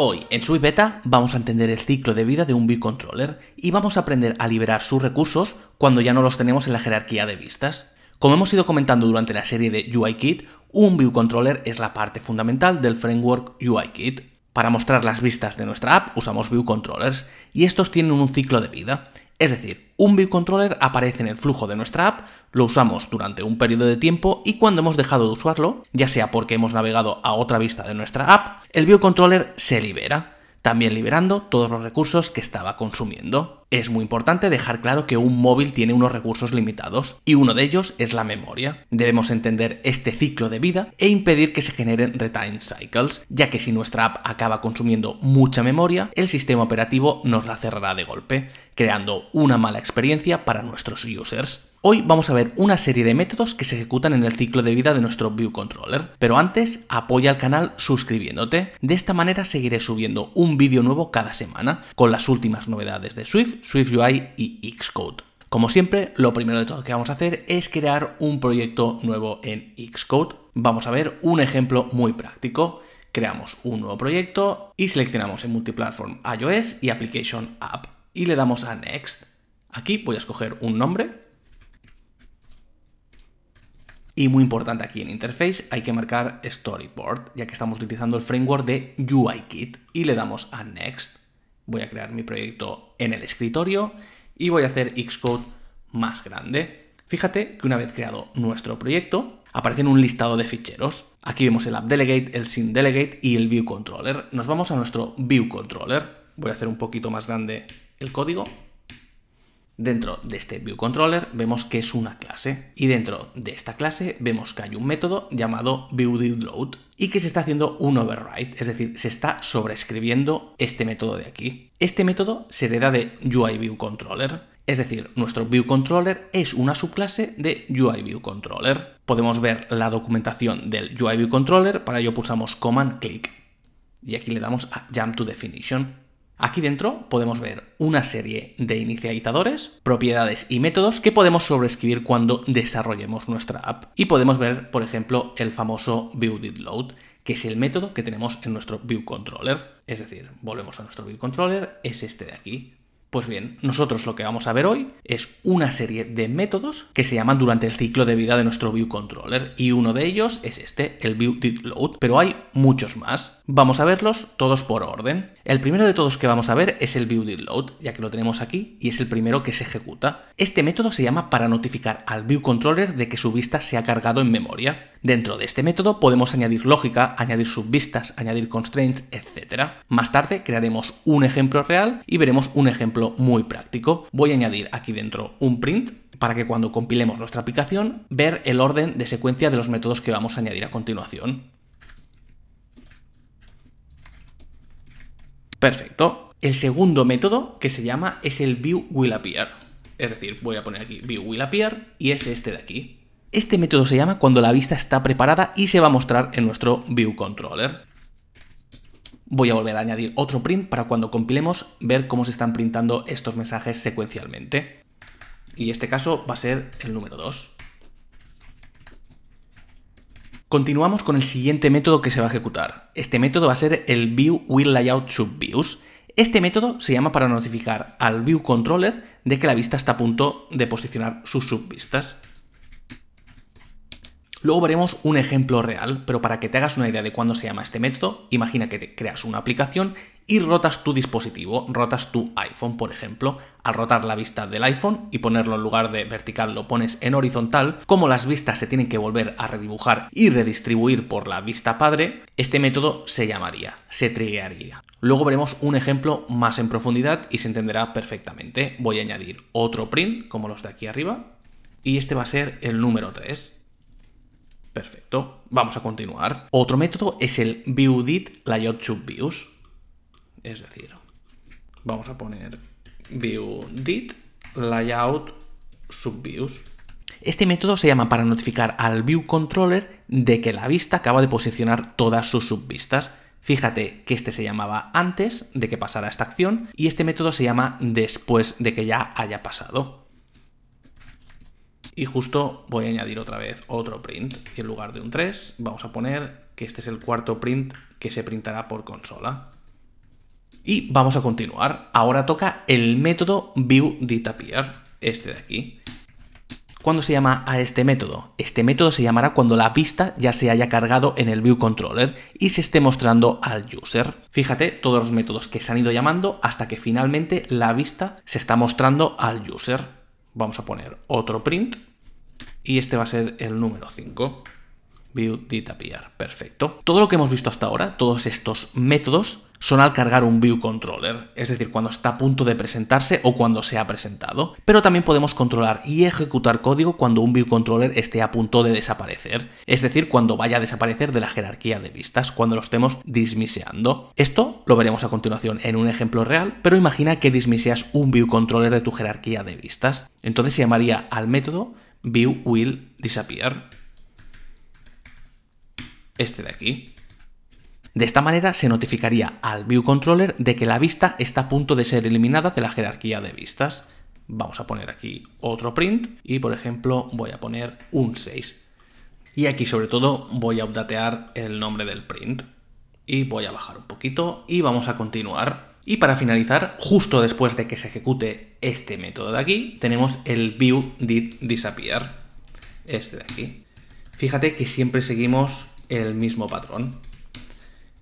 Hoy en Swift Beta vamos a entender el ciclo de vida de un Controller y vamos a aprender a liberar sus recursos cuando ya no los tenemos en la jerarquía de vistas. Como hemos ido comentando durante la serie de UIKit, un View Controller es la parte fundamental del framework UIKit. Para mostrar las vistas de nuestra app usamos View Controllers y estos tienen un ciclo de vida. Es decir, un view controller aparece en el flujo de nuestra app, lo usamos durante un periodo de tiempo y cuando hemos dejado de usarlo, ya sea porque hemos navegado a otra vista de nuestra app, el view controller se libera también liberando todos los recursos que estaba consumiendo. Es muy importante dejar claro que un móvil tiene unos recursos limitados, y uno de ellos es la memoria. Debemos entender este ciclo de vida e impedir que se generen retime cycles, ya que si nuestra app acaba consumiendo mucha memoria, el sistema operativo nos la cerrará de golpe, creando una mala experiencia para nuestros users. Hoy vamos a ver una serie de métodos que se ejecutan en el ciclo de vida de nuestro View Controller. Pero antes, apoya al canal suscribiéndote. De esta manera seguiré subiendo un vídeo nuevo cada semana con las últimas novedades de Swift, UI y Xcode. Como siempre, lo primero de todo que vamos a hacer es crear un proyecto nuevo en Xcode. Vamos a ver un ejemplo muy práctico. Creamos un nuevo proyecto y seleccionamos en Multiplatform iOS y Application App y le damos a Next. Aquí voy a escoger un nombre y muy importante aquí en Interface hay que marcar Storyboard, ya que estamos utilizando el framework de UIKit. Y le damos a Next. Voy a crear mi proyecto en el escritorio y voy a hacer Xcode más grande. Fíjate que una vez creado nuestro proyecto, aparece en un listado de ficheros. Aquí vemos el app delegate, el delegate y el ViewController. Nos vamos a nuestro ViewController. Voy a hacer un poquito más grande el código Dentro de este ViewController vemos que es una clase y dentro de esta clase vemos que hay un método llamado ViewDidLoad y que se está haciendo un override, es decir, se está sobrescribiendo este método de aquí. Este método se hereda de UIViewController es decir, nuestro ViewController es una subclase de UIViewController. Podemos ver la documentación del UIViewController, para ello pulsamos Command Click y aquí le damos a Jump to Definition. Aquí dentro podemos ver una serie de inicializadores, propiedades y métodos que podemos sobreescribir cuando desarrollemos nuestra app. Y podemos ver, por ejemplo, el famoso ViewDidLoad, que es el método que tenemos en nuestro ViewController. Es decir, volvemos a nuestro ViewController, es este de aquí. Pues bien, nosotros lo que vamos a ver hoy es una serie de métodos que se llaman durante el ciclo de vida de nuestro View Controller y uno de ellos es este, el ViewDidLoad, pero hay muchos más. Vamos a verlos todos por orden. El primero de todos que vamos a ver es el ViewDidLoad, ya que lo tenemos aquí y es el primero que se ejecuta. Este método se llama para notificar al View Controller de que su vista se ha cargado en memoria. Dentro de este método podemos añadir lógica, añadir subvistas, añadir constraints, etc. Más tarde crearemos un ejemplo real y veremos un ejemplo muy práctico. Voy a añadir aquí dentro un print para que cuando compilemos nuestra aplicación ver el orden de secuencia de los métodos que vamos a añadir a continuación. Perfecto. El segundo método que se llama es el view will appear. Es decir, voy a poner aquí view will appear y es este de aquí. Este método se llama cuando la vista está preparada y se va a mostrar en nuestro view controller. Voy a volver a añadir otro print para cuando compilemos ver cómo se están printando estos mensajes secuencialmente. Y este caso va a ser el número 2. Continuamos con el siguiente método que se va a ejecutar. Este método va a ser el view layout Este método se llama para notificar al view controller de que la vista está a punto de posicionar sus subvistas. Luego veremos un ejemplo real, pero para que te hagas una idea de cuándo se llama este método, imagina que te creas una aplicación y rotas tu dispositivo, rotas tu iPhone, por ejemplo. Al rotar la vista del iPhone y ponerlo en lugar de vertical lo pones en horizontal, como las vistas se tienen que volver a redibujar y redistribuir por la vista padre, este método se llamaría, se triguearía. Luego veremos un ejemplo más en profundidad y se entenderá perfectamente. Voy a añadir otro print, como los de aquí arriba, y este va a ser el número 3. Perfecto, vamos a continuar. Otro método es el viewDidLayoutSubviews, Es decir, vamos a poner viewDidLayoutSubviews. Este método se llama para notificar al view controller de que la vista acaba de posicionar todas sus subvistas. Fíjate que este se llamaba antes de que pasara esta acción y este método se llama después de que ya haya pasado. Y justo voy a añadir otra vez otro print. Y en lugar de un 3, vamos a poner que este es el cuarto print que se printará por consola. Y vamos a continuar. Ahora toca el método viewDataPeer, este de aquí. ¿Cuándo se llama a este método? Este método se llamará cuando la pista ya se haya cargado en el view controller y se esté mostrando al user. Fíjate todos los métodos que se han ido llamando hasta que finalmente la vista se está mostrando al user. Vamos a poner otro print y este va a ser el número 5. View Perfecto. Todo lo que hemos visto hasta ahora, todos estos métodos, son al cargar un view controller, es decir, cuando está a punto de presentarse o cuando se ha presentado. Pero también podemos controlar y ejecutar código cuando un view controller esté a punto de desaparecer, es decir, cuando vaya a desaparecer de la jerarquía de vistas, cuando lo estemos dismiseando. Esto lo veremos a continuación en un ejemplo real, pero imagina que dismiseas un view controller de tu jerarquía de vistas. Entonces se llamaría al método view will disappear. Este de aquí. De esta manera se notificaría al view controller de que la vista está a punto de ser eliminada de la jerarquía de vistas. Vamos a poner aquí otro print y por ejemplo voy a poner un 6. Y aquí sobre todo voy a updatear el nombre del print. Y voy a bajar un poquito y vamos a continuar. Y para finalizar, justo después de que se ejecute este método de aquí, tenemos el view did disappear, este de aquí. Fíjate que siempre seguimos el mismo patrón.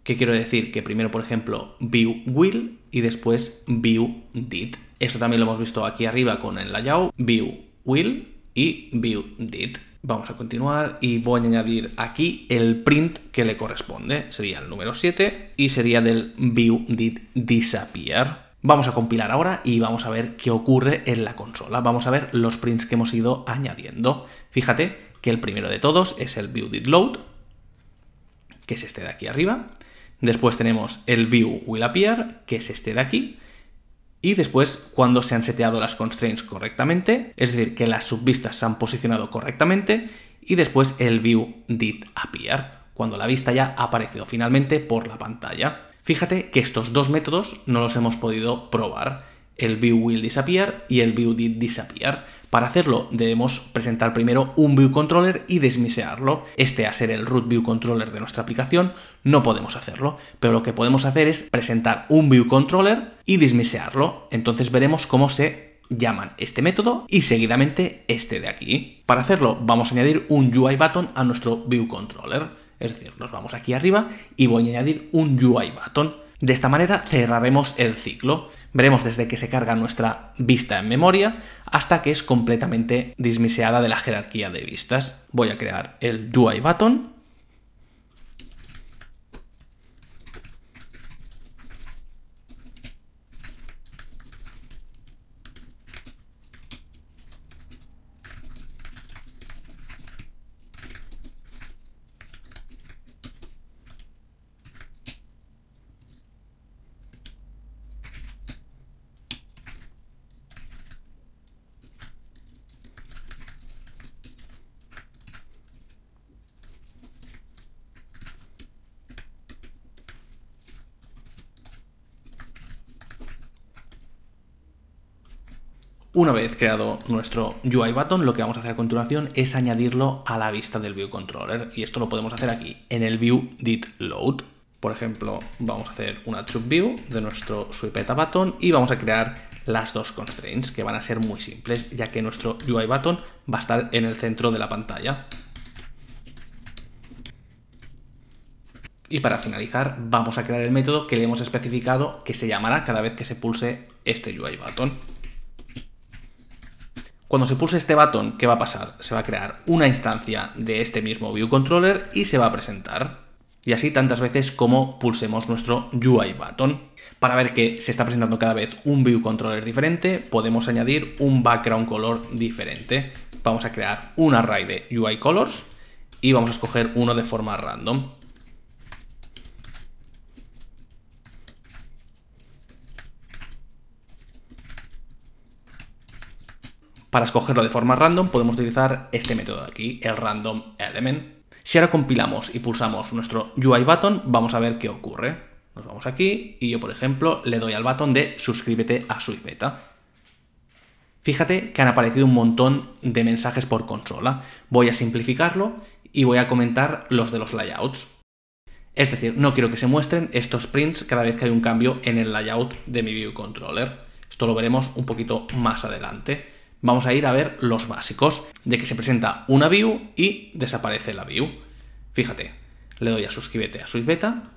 ¿Qué quiero decir? Que primero, por ejemplo, view will y después view did. Esto también lo hemos visto aquí arriba con el layout, view will y view did. Vamos a continuar y voy a añadir aquí el print que le corresponde. Sería el número 7 y sería del view did disappear. Vamos a compilar ahora y vamos a ver qué ocurre en la consola. Vamos a ver los prints que hemos ido añadiendo. Fíjate que el primero de todos es el viewDidLoad, load, que es este de aquí arriba. Después tenemos el view will que es este de aquí y después cuando se han seteado las constraints correctamente, es decir, que las subvistas se han posicionado correctamente y después el view did appear, cuando la vista ya ha aparecido finalmente por la pantalla. Fíjate que estos dos métodos no los hemos podido probar el view will disappear y el view did disappear. Para hacerlo debemos presentar primero un view controller y desmisearlo. Este a ser el root view controller de nuestra aplicación no podemos hacerlo, pero lo que podemos hacer es presentar un view controller y desmisearlo. Entonces veremos cómo se llaman este método y seguidamente este de aquí. Para hacerlo vamos a añadir un UI button a nuestro view controller. Es decir, nos vamos aquí arriba y voy a añadir un UI button. De esta manera cerraremos el ciclo. Veremos desde que se carga nuestra vista en memoria hasta que es completamente dismiseada de la jerarquía de vistas. Voy a crear el UI button Una vez creado nuestro UI button, lo que vamos a hacer a continuación es añadirlo a la vista del ViewController. y esto lo podemos hacer aquí en el view load. Por ejemplo, vamos a hacer una true view de nuestro sweepeta button y vamos a crear las dos constraints que van a ser muy simples ya que nuestro UI button va a estar en el centro de la pantalla. Y para finalizar, vamos a crear el método que le hemos especificado que se llamará cada vez que se pulse este UI button. Cuando se pulse este botón, ¿qué va a pasar? Se va a crear una instancia de este mismo view controller y se va a presentar. Y así tantas veces como pulsemos nuestro UI button. Para ver que se está presentando cada vez un view controller diferente, podemos añadir un background color diferente. Vamos a crear un array de UI colors y vamos a escoger uno de forma random. Para escogerlo de forma random podemos utilizar este método de aquí, el random element. Si ahora compilamos y pulsamos nuestro UI button, vamos a ver qué ocurre. Nos vamos aquí y yo, por ejemplo, le doy al botón de suscríbete a Swift Beta. Fíjate que han aparecido un montón de mensajes por consola. Voy a simplificarlo y voy a comentar los de los layouts. Es decir, no quiero que se muestren estos prints cada vez que hay un cambio en el layout de mi ViewController. Esto lo veremos un poquito más adelante vamos a ir a ver los básicos, de que se presenta una view y desaparece la view. Fíjate, le doy a suscríbete a Beta.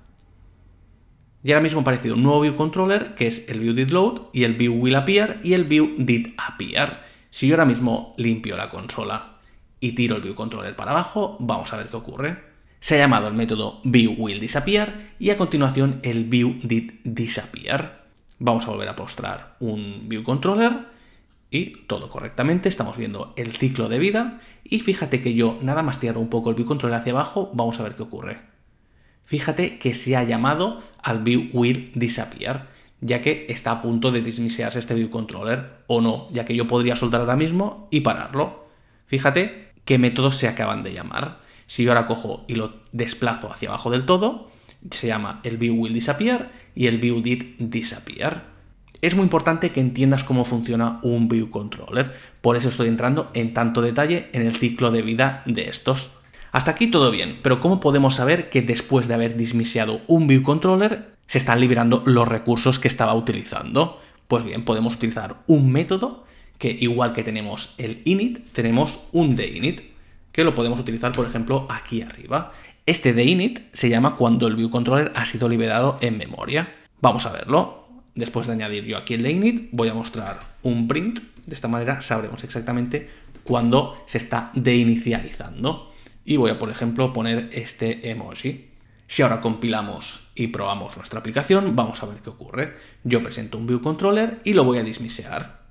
y ahora mismo ha aparecido un nuevo view controller que es el view did load y el view will appear y el view did appear. Si yo ahora mismo limpio la consola y tiro el view controller para abajo, vamos a ver qué ocurre. Se ha llamado el método view will disappear y a continuación el view did disappear. Vamos a volver a postrar un view controller y todo correctamente, estamos viendo el ciclo de vida y fíjate que yo nada más tirar un poco el view Controller hacia abajo, vamos a ver qué ocurre. Fíjate que se ha llamado al view will disappear, ya que está a punto de dismisearse este view controller o no, ya que yo podría soltar ahora mismo y pararlo. Fíjate qué métodos se acaban de llamar. Si yo ahora cojo y lo desplazo hacia abajo del todo, se llama el view will disappear y el view did disappear es muy importante que entiendas cómo funciona un view controller. Por eso estoy entrando en tanto detalle en el ciclo de vida de estos. Hasta aquí todo bien, pero ¿cómo podemos saber que después de haber dismiseado un view controller se están liberando los recursos que estaba utilizando? Pues bien, podemos utilizar un método que igual que tenemos el init, tenemos un de init, que lo podemos utilizar, por ejemplo, aquí arriba. Este de init se llama cuando el view controller ha sido liberado en memoria. Vamos a verlo. Después de añadir yo aquí el init, voy a mostrar un print. De esta manera sabremos exactamente cuándo se está de inicializando Y voy a, por ejemplo, poner este emoji. Si ahora compilamos y probamos nuestra aplicación, vamos a ver qué ocurre. Yo presento un view controller y lo voy a dismisear.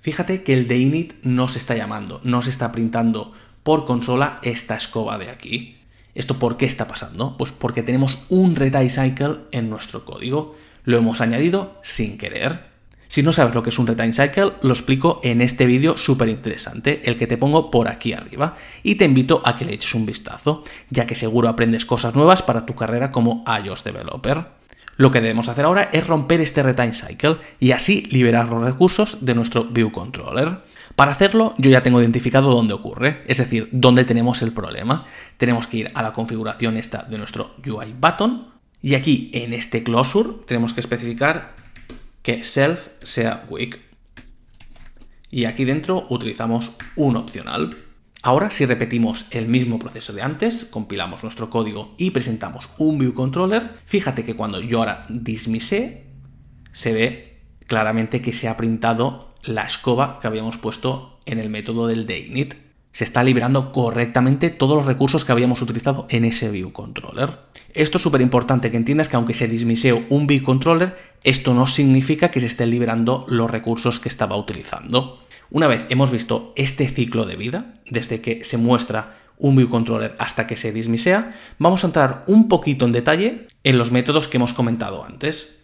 Fíjate que el de init no se está llamando, no se está printando por consola esta escoba de aquí. ¿Esto por qué está pasando? Pues porque tenemos un retype cycle en nuestro código lo hemos añadido sin querer. Si no sabes lo que es un retain Cycle, lo explico en este vídeo súper interesante, el que te pongo por aquí arriba, y te invito a que le eches un vistazo, ya que seguro aprendes cosas nuevas para tu carrera como iOS Developer. Lo que debemos hacer ahora es romper este retain Cycle y así liberar los recursos de nuestro View Controller. Para hacerlo, yo ya tengo identificado dónde ocurre, es decir, dónde tenemos el problema. Tenemos que ir a la configuración esta de nuestro UI Button, y aquí en este closure tenemos que especificar que self sea weak. Y aquí dentro utilizamos un opcional. Ahora, si repetimos el mismo proceso de antes, compilamos nuestro código y presentamos un view controller, fíjate que cuando yo ahora dismise, se ve claramente que se ha printado la escoba que habíamos puesto en el método del init se está liberando correctamente todos los recursos que habíamos utilizado en ese view controller. Esto es súper importante que entiendas que aunque se dismiseó un view controller, esto no significa que se estén liberando los recursos que estaba utilizando. Una vez hemos visto este ciclo de vida, desde que se muestra un view controller hasta que se dismisea, vamos a entrar un poquito en detalle en los métodos que hemos comentado antes.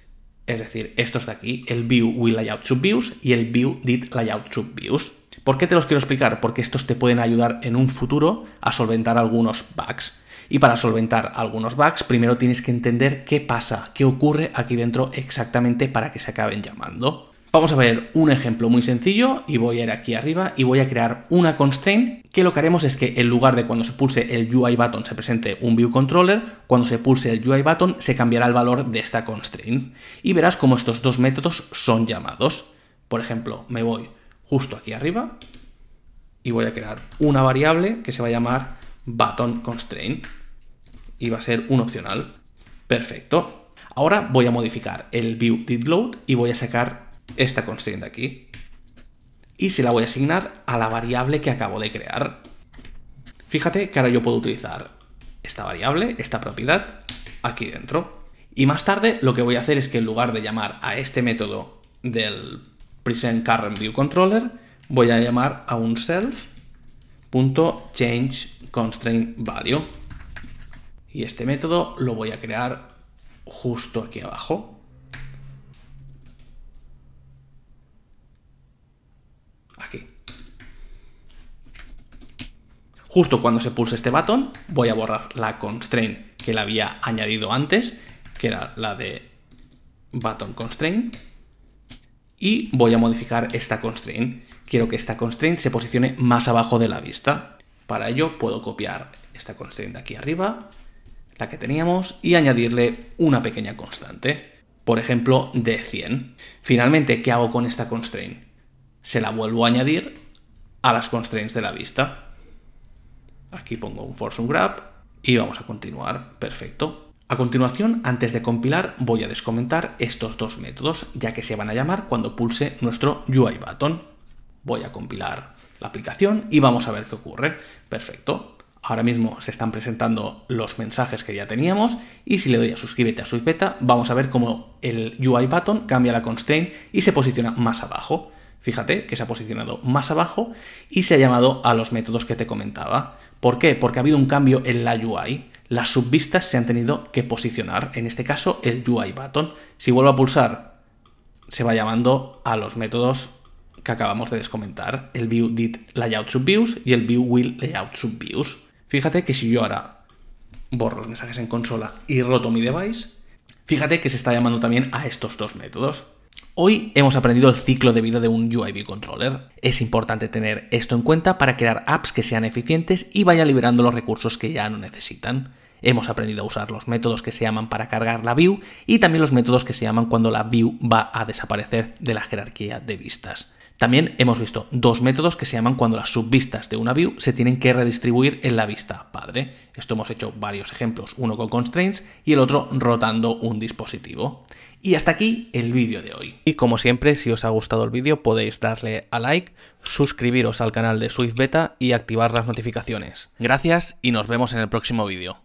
Es decir, estos de aquí, el view Will layout views y el view did layout subviews. ¿Por qué te los quiero explicar? Porque estos te pueden ayudar en un futuro a solventar algunos bugs. Y para solventar algunos bugs, primero tienes que entender qué pasa, qué ocurre aquí dentro exactamente para que se acaben llamando. Vamos a ver un ejemplo muy sencillo y voy a ir aquí arriba y voy a crear una constraint que lo que haremos es que en lugar de cuando se pulse el UI button se presente un view controller, cuando se pulse el UI button se cambiará el valor de esta constraint y verás cómo estos dos métodos son llamados. Por ejemplo, me voy justo aquí arriba y voy a crear una variable que se va a llamar button constraint y va a ser un opcional. Perfecto. Ahora voy a modificar el view did y voy a sacar esta constraint de aquí y se la voy a asignar a la variable que acabo de crear. Fíjate que ahora yo puedo utilizar esta variable, esta propiedad, aquí dentro. Y más tarde lo que voy a hacer es que en lugar de llamar a este método del present current view controller, voy a llamar a un self.changeConstraintValue. Y este método lo voy a crear justo aquí abajo. Aquí. Justo cuando se pulse este botón, voy a borrar la constraint que le había añadido antes, que era la de button constraint y voy a modificar esta constraint. Quiero que esta constraint se posicione más abajo de la vista. Para ello puedo copiar esta constraint de aquí arriba, la que teníamos, y añadirle una pequeña constante, por ejemplo de 100. Finalmente, ¿qué hago con esta constraint? Se la vuelvo a añadir a las constraints de la vista. Aquí pongo un force un grab y vamos a continuar. Perfecto. A continuación, antes de compilar, voy a descomentar estos dos métodos, ya que se van a llamar cuando pulse nuestro UI button. Voy a compilar la aplicación y vamos a ver qué ocurre. Perfecto. Ahora mismo se están presentando los mensajes que ya teníamos y si le doy a suscríbete a su beta, vamos a ver cómo el UI button cambia la constraint y se posiciona más abajo. Fíjate que se ha posicionado más abajo y se ha llamado a los métodos que te comentaba. ¿Por qué? Porque ha habido un cambio en la UI. Las subvistas se han tenido que posicionar, en este caso el UI button. Si vuelvo a pulsar, se va llamando a los métodos que acabamos de descomentar, el view y el viewWillLayoutSubviews. Fíjate que si yo ahora borro los mensajes en consola y roto mi device, fíjate que se está llamando también a estos dos métodos. Hoy hemos aprendido el ciclo de vida de un View controller. Es importante tener esto en cuenta para crear apps que sean eficientes y vaya liberando los recursos que ya no necesitan. Hemos aprendido a usar los métodos que se llaman para cargar la view y también los métodos que se llaman cuando la view va a desaparecer de la jerarquía de vistas. También hemos visto dos métodos que se llaman cuando las subvistas de una view se tienen que redistribuir en la vista padre. Esto hemos hecho varios ejemplos, uno con constraints y el otro rotando un dispositivo. Y hasta aquí el vídeo de hoy. Y como siempre, si os ha gustado el vídeo podéis darle a like, suscribiros al canal de Swift Beta y activar las notificaciones. Gracias y nos vemos en el próximo vídeo.